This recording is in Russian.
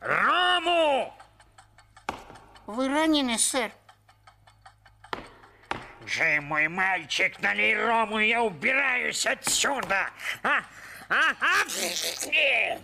Раму! Вы ранены, сэр. Джей, мой мальчик, налей рому, я убираюсь отсюда. А? А? А?